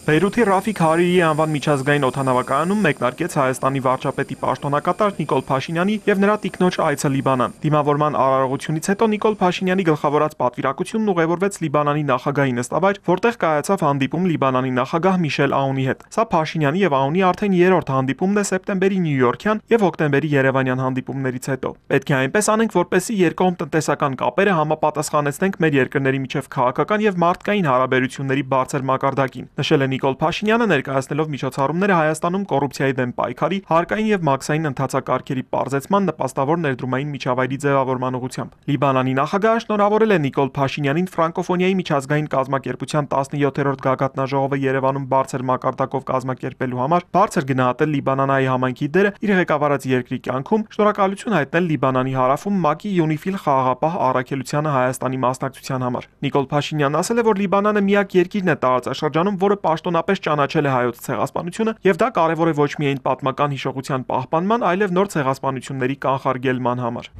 Բեյրութի Ռաֆիկ Հարիրի անվան միջազգային օթանավակայանում մեկնարկեց Հայաստանի վարչապետի պաշտոնակատար Նիկոլ Փաշինյանի եւ նրա տիկնոջ այցը Լիբանան։ Դիմավորման արարողությունից հետո Նիկոլ Փաշինյանի գլխավորած պատվիրակությունն ուղևորվեց Լիբանանի նախագահի նստավայր, որտեղ կայացավ հանդիպում Լիբանանի նախագահ Միշել Աունի հետ։ Սա Փաշինյանի եւ Աունի արդեն երրորդ հանդիպումն է սեպտեմբերի Նյու Յորքյան եւ հոկտեմբերի Երևանյան հանդիպումներից հետո։ Պետք է այնպես անենք, որպեսզի երկկողմ տնտեսական կապերը համապատասխանեցնենք մեր երկրների միջև քաղաքական եւ մարդկային հարաբերությունների բարձր մակարդակին։ Նշել է Նիկոլ Փաշինյանը ներկայացնելով միջոցառումները Հայաստանում կոռուպցիայի դեմ պայքարի, հարկային եւ մաքսային ընդհանցակարգերի պարզեցման նպաստավոր ներդրումային միջավայրի ձևավորման ուղղությամբ։ Լիբանանի նախագահը շնորհավորել է Նիկոլ Փաշինյանին Ֆրանկոֆոնիայի միջազգային կազմակերպության 17-րդ գագաթնաժողովը Երևանում բարձր մակարդակով կազմակերպելու համար բարձր գնահատել Լիբանանայի համայնքի դերը իր ղեկավարած երկրի կյանքում, շնորհակալություն հայտնել Լիբանանի հարավում ՄԱԿ-ի UNIFIL խաղաղապահ առաքելությանը Հայաստանի մասնակցության համար։ Նիկոլ Փաշինյանն ասել է, որ Լիբանանը միակ երկիրն է տարածաշրջանում, որը պաշտոնապես ճանաչել է հայոց ցեղասպանությունը եւ դա կարեւոր է ոչ միայն պատմական հիշողության պահպանման, այլև նոր ցեղասպանությունների կանխարգելման համար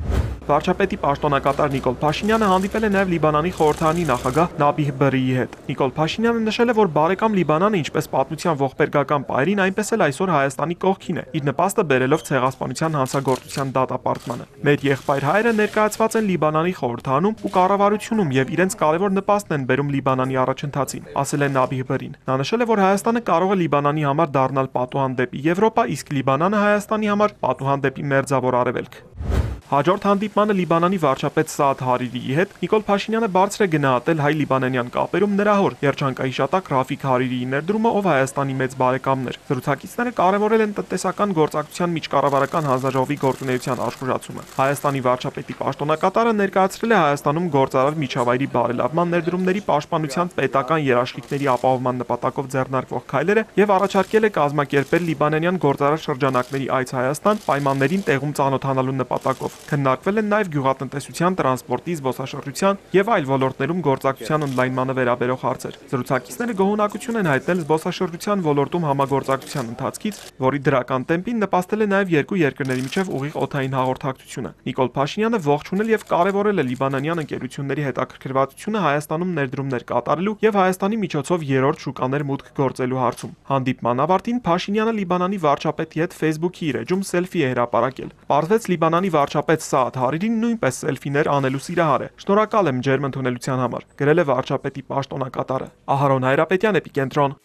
վարչապետի պաշտոնակատար Նիկոլ Փաշինյանը հանդիպել է նաև Լիբանանի խորհրդարանի նախագահ Նաբիհ Բրիի հետ։ Նիկոլ Փաշինյանը նշել է, որ բարեկամ Լիբանանը ինչպես պատմության ողբերգական պայրին, այնպես էլ այսօր Հայաստանի կողքին է, իր նպաստը բերելով ցեղասպանության հանցագործության դատապարտմանը։ Մեր եղբայր հայրը ներկայացված են Լիբանանի խորհրդանում ու կառավարությունում եւ իրենց կարևոր նպաստն են բերում Լիբանանի առաջընթացին, ասել է Նաբիհ Բրին։ Նա նշել է, որ Հայաստանը կարող է Լիբանանի համար դառնալ պատուհան դեպի Եվրոպա, իսկ Լիբանանը Հայաստանի համար պատուհան դեպի մերձավոր արևելք։ Հաջորդ հանդիպմանը Լիբանանի վարչապետ Սաադ Հարիրիի հետ Նիկոլ Փաշինյանը բարձր է գնահատել հայ-լիբանանյան կապերում նրա հոր Երջանկահիշատակ Ռաֆիկ Հարիրիի ներդրումը, ով Հայաստանի մեծ բարեկամն էր։ Զրուցակիցները կարևորել են տնտեսական գործակցության միջկառավարական հանձնաժողովի գործունեության աշխուժացումը։ Հայաստանի վարչապետի պաշտոնակատարը ներկայացրել է Հայաստանում գործարար միջավայրի բարելավման ներդրումների պաշտպանության պետական երաշխիքների ապահովման նպատակով ձեռնարկվող քայլերը եւ առաջարկել է կազմակերպել լիբանանյան գործարար շրջանակների այց Հայաստան պայմաններին տեղում ծանոթանալու նպատակով։ Քննարկվել են նաև գյուղատնտեսության, տրանսպորտի, զբոսաշրջության եւ այլ ոլորտներում գործակցության ընդլայնմանը վերաբերող հարցեր։ Զրուցակիցները գոհունակություն են հայտնել զբոսաշրջության ոլորտում համագործակցության ընթացքից, որի դրական տեմպին նպաստել է նաև երկու երկրների միջև ուղիղ օթային հաղորդակցությունը։ Նիկոլ Փաշինյանը ողջունել եւ կարեւորել է լիբանանյան ընկերությունների հետաքրքրվածությունը Հայաստանում ներդրումներ կատարելու եւ Հայաստանի միջոցով երրորդ շուկաներ մուտք գործելու հարցում։ Հանդիպման ավարտին Փաշինյանը Լիբանանի վարչապետի հետ Facebook-ի իր էջում սելֆի է հրապարակել։ Պարզվեց Լիբանանի վարչապետ վարչապետ Սաադ Հարիրին նույնպես սելֆիներ անելու սիրահար է։ Շնորհակալ եմ ջերմ ընդունելության համար, գրել է վարչապետի պաշտոնակատարը։ Ահարոն Հայրապետյան, Էպիկենտրոն։